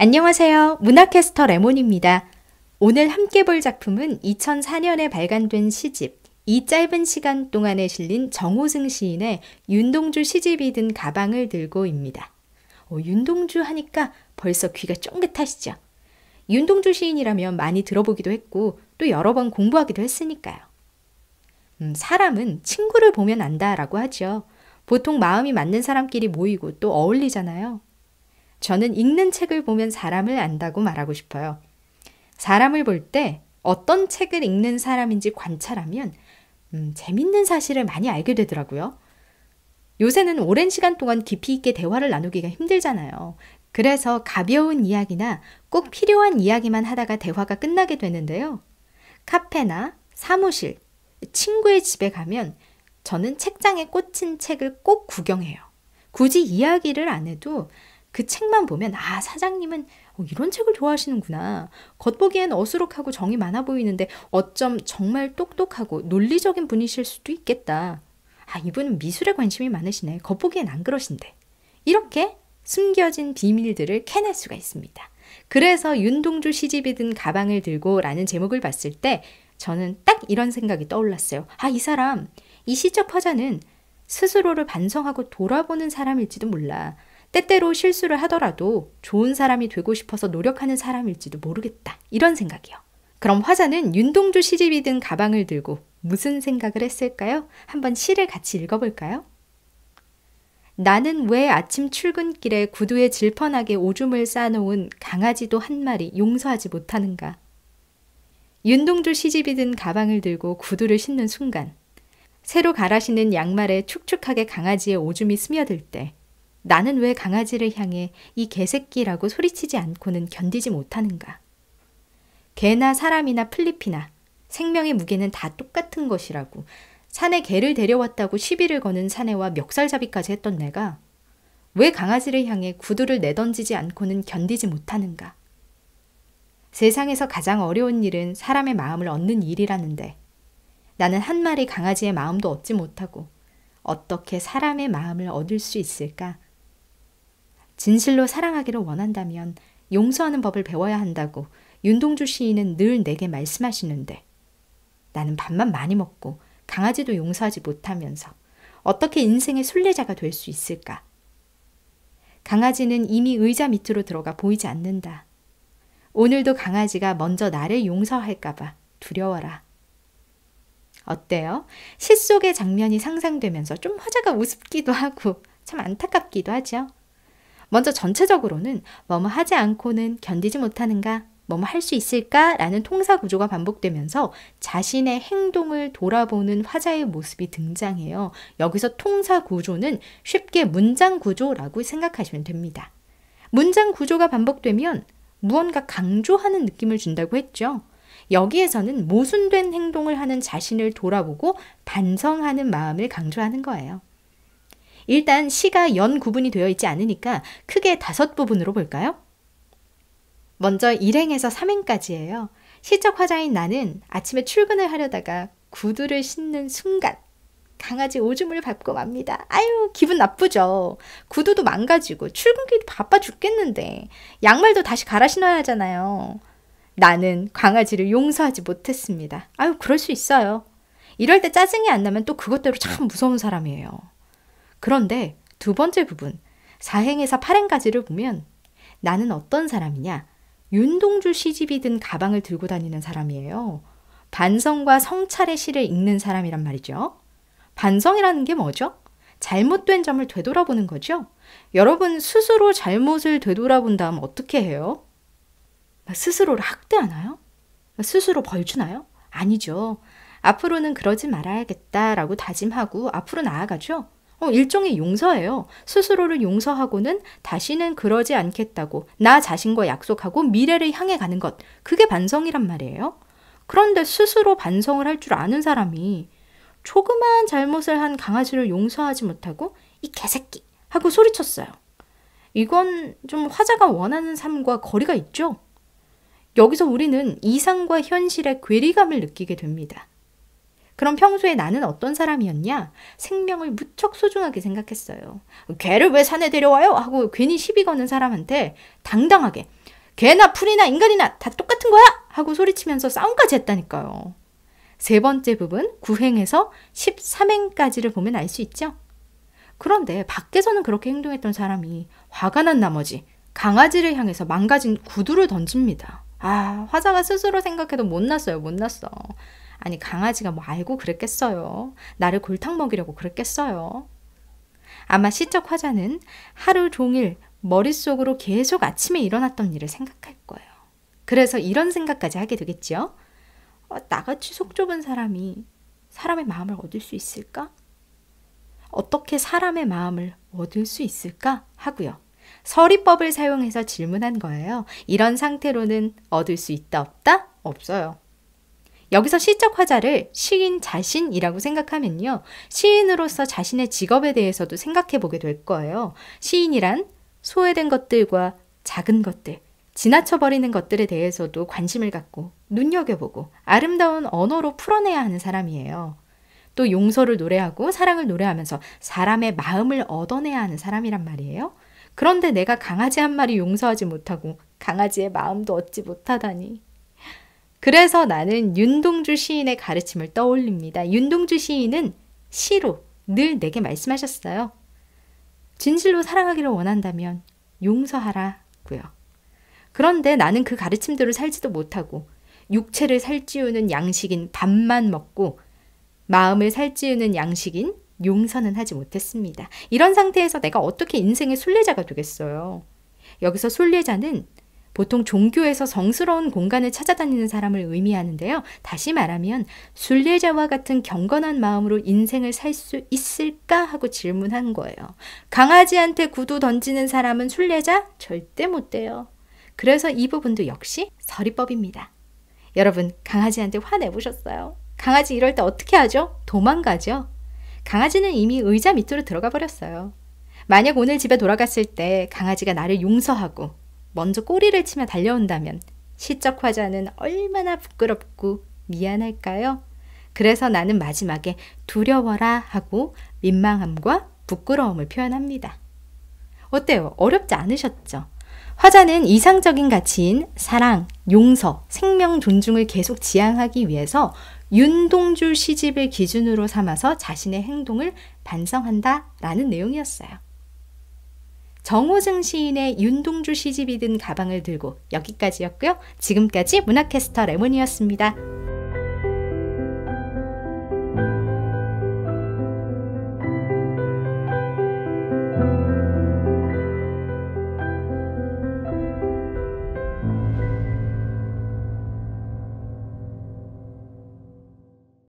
안녕하세요. 문학캐스터 레몬입니다. 오늘 함께 볼 작품은 2004년에 발간된 시집 이 짧은 시간 동안에 실린 정호승 시인의 윤동주 시집이 든 가방을 들고입니다. 어, 윤동주 하니까 벌써 귀가 쫑긋하시죠? 윤동주 시인이라면 많이 들어보기도 했고 또 여러 번 공부하기도 했으니까요. 음, 사람은 친구를 보면 안다라고 하죠. 보통 마음이 맞는 사람끼리 모이고 또 어울리잖아요. 저는 읽는 책을 보면 사람을 안다고 말하고 싶어요. 사람을 볼 때 어떤 책을 읽는 사람인지 관찰하면 음, 재밌는 사실을 많이 알게 되더라고요. 요새는 오랜 시간 동안 깊이 있게 대화를 나누기가 힘들잖아요. 그래서 가벼운 이야기나 꼭 필요한 이야기만 하다가 대화가 끝나게 되는데요. 카페나 사무실, 친구의 집에 가면 저는 책장에 꽂힌 책을 꼭 구경해요. 굳이 이야기를 안 해도 그 책만 보면 아 사장님은 어, 이런 책을 좋아하시는구나. 겉보기엔 어수룩하고 정이 많아 보이는데 어쩜 정말 똑똑하고 논리적인 분이실 수도 있겠다. 아 이분은 미술에 관심이 많으시네. 겉보기엔 안 그러신데. 이렇게 숨겨진 비밀들을 캐낼 수가 있습니다. 그래서 윤동주 시집이 든 가방을 들고 라는 제목을 봤을 때 저는 딱 이런 생각이 떠올랐어요. 아, 이 사람, 이 시적 화자는 스스로를 반성하고 돌아보는 사람일지도 몰라. 때때로 실수를 하더라도 좋은 사람이 되고 싶어서 노력하는 사람일지도 모르겠다. 이런 생각이요. 그럼 화자는 윤동주 시집이 든 가방을 들고 무슨 생각을 했을까요? 한번 시를 같이 읽어볼까요? 나는 왜 아침 출근길에 구두에 질펀하게 오줌을 싸놓은 강아지도 한 마리 용서하지 못하는가? 윤동주 시집이 든 가방을 들고 구두를 신는 순간, 새로 갈아 신는 양말에 축축하게 강아지의 오줌이 스며들 때, 나는 왜 강아지를 향해 이 개새끼라고 소리치지 않고는 견디지 못하는가. 개나 사람이나 플리피나 생명의 무게는 다 똑같은 것이라고 산에 개를 데려왔다고 시비를 거는 사내와 멱살잡이까지 했던 내가 왜 강아지를 향해 구두를 내던지지 않고는 견디지 못하는가. 세상에서 가장 어려운 일은 사람의 마음을 얻는 일이라는데 나는 한 마리 강아지의 마음도 얻지 못하고 어떻게 사람의 마음을 얻을 수 있을까 진실로 사랑하기를 원한다면 용서하는 법을 배워야 한다고 윤동주 시인은 늘 내게 말씀하시는데 나는 밥만 많이 먹고 강아지도 용서하지 못하면서 어떻게 인생의 순례자가 될 수 있을까? 강아지는 이미 의자 밑으로 들어가 보이지 않는다. 오늘도 강아지가 먼저 나를 용서할까봐 두려워라. 어때요? 시 속의 장면이 상상되면서 좀 화자가 우습기도 하고 참 안타깝기도 하죠. 먼저 전체적으로는 뭐뭐 하지 않고는 견디지 못하는가, 뭐뭐 할 수 있을까? 라는 통사 구조가 반복되면서 자신의 행동을 돌아보는 화자의 모습이 등장해요. 여기서 통사 구조는 쉽게 문장 구조라고 생각하시면 됩니다. 문장 구조가 반복되면 무언가 강조하는 느낌을 준다고 했죠. 여기에서는 모순된 행동을 하는 자신을 돌아보고 반성하는 마음을 강조하는 거예요. 일단 시가 연 구분이 되어 있지 않으니까 크게 다섯 부분으로 볼까요? 먼저 일행에서 삼행까지예요. 시적 화자인 나는 아침에 출근을 하려다가 구두를 신는 순간 강아지 오줌을 밟고 맙니다. 아유, 기분 나쁘죠. 구두도 망가지고 출근길 바빠 죽겠는데 양말도 다시 갈아 신어야 하잖아요. 나는 강아지를 용서하지 못했습니다. 아유, 그럴 수 있어요. 이럴 때 짜증이 안 나면 또 그것대로 참 무서운 사람이에요. 그런데 두 번째 부분, 4행에서 8행까지를 보면 나는 어떤 사람이냐? 윤동주 시집이 든 가방을 들고 다니는 사람이에요. 반성과 성찰의 시를 읽는 사람이란 말이죠. 반성이라는 게 뭐죠? 잘못된 점을 되돌아보는 거죠. 여러분 스스로 잘못을 되돌아본다음 어떻게 해요? 스스로를 학대하나요? 스스로 벌주나요? 아니죠. 앞으로는 그러지 말아야겠다라고 다짐하고 앞으로 나아가죠. 어, 일종의 용서예요. 스스로를 용서하고는 다시는 그러지 않겠다고 나 자신과 약속하고 미래를 향해 가는 것. 그게 반성이란 말이에요. 그런데 스스로 반성을 할 줄 아는 사람이 조그마한 잘못을 한 강아지를 용서하지 못하고 이 개새끼 하고 소리쳤어요. 이건 좀 화자가 원하는 삶과 거리가 있죠? 여기서 우리는 이상과 현실의 괴리감을 느끼게 됩니다. 그럼 평소에 나는 어떤 사람이었냐? 생명을 무척 소중하게 생각했어요. 개를 왜 산에 데려와요? 하고 괜히 시비 거는 사람한테 당당하게 개나 풀이나 인간이나 다 똑같은 거야! 하고 소리치면서 싸움까지 했다니까요. 세 번째 부분, 9행에서 13행까지를 보면 알 수 있죠? 그런데 밖에서는 그렇게 행동했던 사람이 화가 난 나머지 강아지를 향해서 망가진 구두를 던집니다. 아, 화자가 스스로 생각해도 못났어요, 못났어. 아니 강아지가 뭐 알고 그랬겠어요. 나를 골탕 먹이려고 그랬겠어요. 아마 시적 화자는 하루 종일 머릿속으로 계속 아침에 일어났던 일을 생각할 거예요. 그래서 이런 생각까지 하게 되겠지요. 어, 나같이 속 좁은 사람이 사람의 마음을 얻을 수 있을까? 어떻게 사람의 마음을 얻을 수 있을까? 하고요. 서리법을 사용해서 질문한 거예요. 이런 상태로는 얻을 수 있다 없다? 없어요. 여기서 시적 화자를 시인 자신이라고 생각하면요. 시인으로서 자신의 직업에 대해서도 생각해 보게 될 거예요. 시인이란 소외된 것들과 작은 것들, 지나쳐버리는 것들에 대해서도 관심을 갖고 눈여겨보고 아름다운 언어로 풀어내야 하는 사람이에요. 또 용서를 노래하고 사랑을 노래하면서 사람의 마음을 얻어내야 하는 사람이란 말이에요. 그런데 내가 강아지 한 마리 용서하지 못하고 강아지의 마음도 얻지 못하다니. 그래서 나는 윤동주 시인의 가르침을 떠올립니다. 윤동주 시인은 시로 늘 내게 말씀하셨어요. 진실로 사랑하기를 원한다면 용서하라고요. 그런데 나는 그 가르침대로 살지도 못하고 육체를 살찌우는 양식인 밥만 먹고 마음을 살찌우는 양식인 용서는 하지 못했습니다. 이런 상태에서 내가 어떻게 인생의 순례자가 되겠어요? 여기서 순례자는 보통 종교에서 성스러운 공간을 찾아다니는 사람을 의미하는데요. 다시 말하면 순례자와 같은 경건한 마음으로 인생을 살 수 있을까 하고 질문한 거예요. 강아지한테 구두 던지는 사람은 순례자 절대 못 돼요. 그래서 이 부분도 역시 서리법입니다. 여러분 강아지한테 화내보셨어요? 강아지 이럴 때 어떻게 하죠? 도망가죠? 강아지는 이미 의자 밑으로 들어가 버렸어요. 만약 오늘 집에 돌아갔을 때 강아지가 나를 용서하고 먼저 꼬리를 치며 달려온다면 시적 화자는 얼마나 부끄럽고 미안할까요? 그래서 나는 마지막에 두려워라 하고 민망함과 부끄러움을 표현합니다. 어때요? 어렵지 않으셨죠? 화자는 이상적인 가치인 사랑, 용서, 생명 존중을 계속 지향하기 위해서 윤동주 시집을 기준으로 삼아서 자신의 행동을 반성한다 라는 내용이었어요. 정호승 시인의 윤동주 시집이 든 가방을 들고 여기까지였고요. 지금까지 문학캐스터 레몬이었습니다.